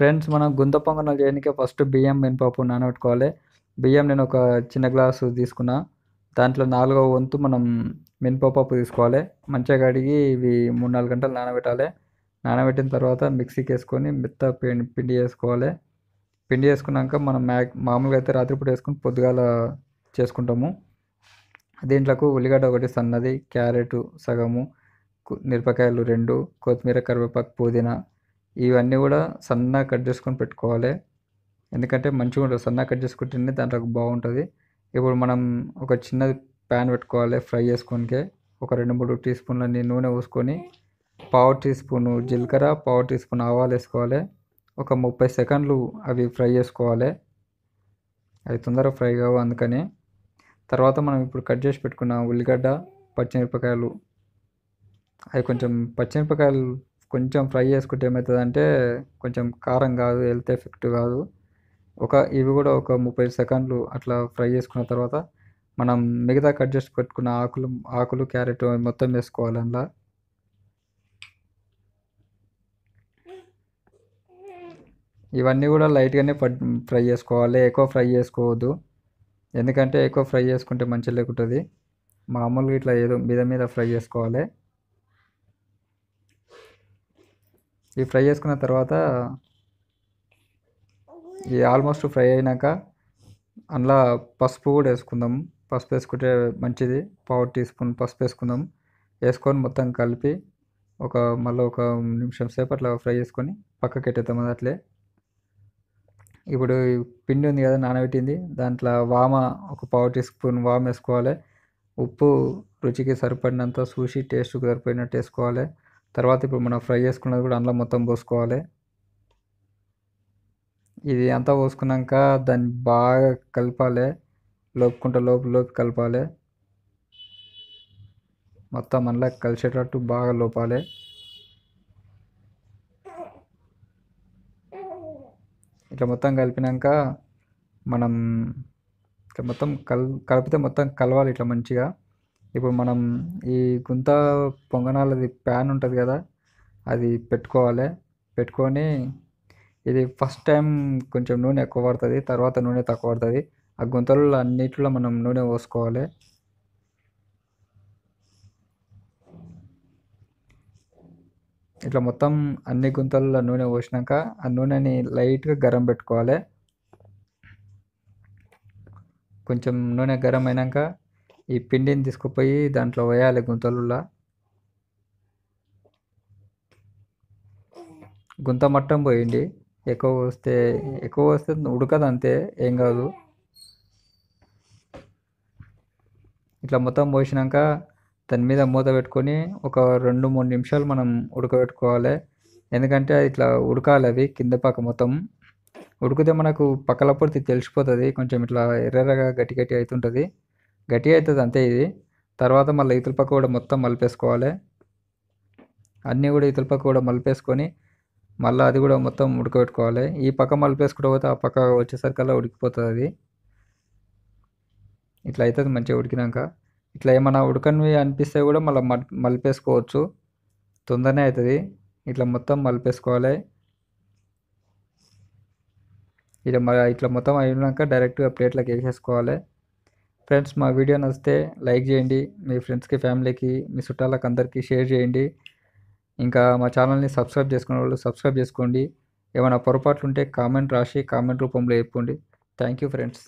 friends మనం గుంత పొంగనాలు చేయడానికి ఫస్ట్ బియ్యం మినపప్పు నానబెట్టుకోవాలి బియ్యం నేను ఒక చిన్న గ్లాసు తీసుకున్నా దాంట్లో నాలుగో వంతు మనం మినపప్పు తీసుకోవాలి మంచిగా కడిగి ఇవి మూడు నాలుగు గంటలు నానబెట్టాలి నానబెట్టిన తర్వాత మిక్సీకి వేసుకొని మెత్త పిండి పిండి వేసుకోవాలి పిండి వేసుకున్నాక మనం మ్యా మామూలుగా అయితే రాత్రిపూట వేసుకుని పొద్దుగాల చేసుకుంటాము దీంట్లోకి ఉల్లిగడ్డ ఒకటి సన్నది క్యారెట్ సగము మిరపకాయలు రెండు కొత్తిమీర కరివేపాకు పుదీనా ఇవన్నీ కూడా సన్నగా కట్ చేసుకొని పెట్టుకోవాలి ఎందుకంటే మంచిగా ఉంటుంది సన్నగా కట్ చేసుకుంటేనే దాంట్లో బాగుంటుంది ఇప్పుడు మనం ఒక చిన్న ప్యాన్ పెట్టుకోవాలి ఫ్రై చేసుకోనికే ఒక రెండు మూడు టీ స్పూన్లన్నీ నూనె పోసుకొని పావు టీ స్పూన్ జీలకర్ర పావు టీ స్పూన్ ఆవాలు వేసుకోవాలి ఒక ముప్పై సెకండ్లు అవి ఫ్రై చేసుకోవాలి అవి తొందరగా ఫ్రై కావు అందుకని తర్వాత మనం ఇప్పుడు కట్ చేసి పెట్టుకున్న ఉల్లిగడ్డ పచ్చిమిరపకాయలు అవి కొంచెం పచ్చిమిరపకాయలు కొంచెం ఫ్రై చేసుకుంటే ఏమవుతుందంటే కొంచెం కారం కాదు హెల్త్ ఎఫెక్ట్ కాదు ఒక ఇవి కూడా ఒక ముప్పై సెకండ్లు అట్లా ఫ్రై చేసుకున్న తర్వాత మనం మిగతా కట్ చేసి పెట్టుకున్న ఆకులు ఆకులు క్యారెట్ మొత్తం వేసుకోవాలి అందులో ఇవన్నీ కూడా లైట్గానే ఫ్రై చేసుకోవాలి ఎక్కువ ఫ్రై చేసుకోవద్దు ఎందుకంటే ఎక్కువ ఫ్రై చేసుకుంటే మంచిగా లేకుంటుంది మామూలుగా ఇట్లా ఏదో మీద మీద ఫ్రై చేసుకోవాలి ఇవి ఫ్రై చేసుకున్న తర్వాత ఇవి ఆల్మోస్ట్ ఫ్రై అయినాక అందులో పసుపు కూడా వేసుకుందాం పసుపు వేసుకుంటే మంచిది పావు టీ స్పూన్ పసుపు వేసుకుందాం వేసుకొని మొత్తం కలిపి ఒక మళ్ళీ ఒక నిమిషం సేపు అట్లా ఫ్రై చేసుకొని పక్కకి పెట్టేద్దాం అది అట్లే ఇప్పుడు పిండి ఉంది కదా నానబెట్టింది దాంట్లో వామ ఒక పావు టీ స్పూన్ వామ వేసుకోవాలి ఉప్పు రుచికి సరిపడినంత చూసి టేస్ట్కి సరిపడినట్టు వేసుకోవాలి తర్వాత ఇప్పుడు మనం ఫ్రై చేసుకున్నది కూడా అందులో మొత్తం పోసుకోవాలి ఇది అంతా పోసుకున్నాక దాన్ని బాగా కలపాలి లోపుకుంటే లోపు లోపు కలపాలి మొత్తం అందులో కలిసేటట్టు బాగా లోపాలి ఇట్లా మొత్తం కలిపినాక మనం ఇట్లా మొత్తం కల్ కలిపితే మొత్తం కలవాలి ఇట్లా మంచిగా ఇప్పుడు మనం ఈ గుంత పొంగనాలది ప్యాన్ ఉంటుంది కదా అది పెట్టుకోవాలి పెట్టుకొని ఇది ఫస్ట్ టైం కొంచెం నూనె ఎక్కువ పడుతుంది తర్వాత నూనె తక్కువ పడుతుంది ఆ గుంతలు అన్నిటిలో మనం నూనె పోసుకోవాలి ఇట్లా మొత్తం అన్ని గుంతలలో నూనె పోసినాక ఆ నూనెని లైట్గా గరం పెట్టుకోవాలి కొంచెం నూనె గరం అయినాక ఈ పిండిని తీసుకుపోయి దాంట్లో వేయాలి గుంతలులా గుంత మట్టం పోయండి ఎక్కువ వస్తే ఎక్కువ వస్తే ఉడకదు అంతే ఏం కాదు ఇట్లా మొత్తం పోసినాక దాని మీద మూత పెట్టుకొని ఒక రెండు మూడు నిమిషాలు మనం ఉడకబెట్టుకోవాలి ఎందుకంటే ఇట్లా ఉడకాలి అవి కింద పక్క మొత్తం ఉడికితే మనకు పక్కల పూర్తి తెలిసిపోతుంది కొంచెం ఇట్లా ఎర్రగా గట్టి గట్టి అవుతుంటుంది గట్టి అవుతుంది అంతే ఇది తర్వాత మళ్ళీ ఇతుల పక్క కూడా మొత్తం మలిపేసుకోవాలి అన్నీ కూడా ఇతుల పక్క కూడా మలిపేసుకొని మళ్ళీ అది కూడా మొత్తం ఉడకబెట్టుకోవాలి ఈ పక్క మలిపేసుకుంటూ పోతే ఆ పక్క వచ్చేసరికల్లా ఉడికిపోతుంది అది ఇట్లా అవుతుంది మంచిగా ఉడికినాక ఇట్లా ఏమైనా ఉడకనివి అనిపిస్తే కూడా మళ్ళీ మలిపేసుకోవచ్చు తొందరనే అవుతుంది ఇట్లా మొత్తం మలిపేసుకోవాలి ఇట్లా ఇట్లా మొత్తం అయినాక డైరెక్ట్గా ప్లేట్లోకి వేసేసుకోవాలి ఫ్రెండ్స్ మా వీడియో నచ్చితే లైక్ చేయండి మీ ఫ్రెండ్స్కి ఫ్యామిలీకి మీ చుట్టాలకు అందరికీ షేర్ చేయండి ఇంకా మా ఛానల్ని సబ్స్క్రైబ్ చేసుకున్న వాళ్ళు సబ్స్క్రైబ్ చేసుకోండి ఏమైనా పొరపాట్లు ఉంటే కామెంట్ రాసి కామెంట్ రూపంలో చెప్పండి థ్యాంక్ యూ ఫ్రెండ్స్